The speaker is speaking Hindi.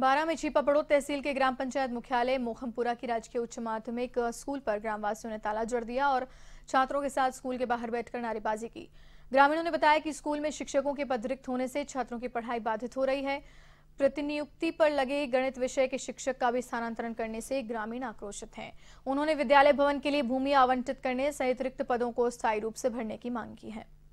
बारा में चीपा बड़ोद तहसील के ग्राम पंचायत मुख्यालय मोहमपुरा की राजकीय उच्च माध्यमिक स्कूल पर ग्रामवासियों ने ताला जड़ दिया और छात्रों के साथ स्कूल के बाहर बैठकर नारेबाजी की ग्रामीणों ने बताया कि स्कूल में शिक्षकों के पद रिक्त होने से छात्रों की पढ़ाई बाधित हो रही है प्रतिनियुक्ति पर लगे गणित विषय के शिक्षक का भी स्थानांतरण करने से ग्रामीण आक्रोशित हैं उन्होंने विद्यालय भवन के लिए भूमि आवंटित करने सहित रिक्त पदों को स्थायी रूप से भरने की मांग की है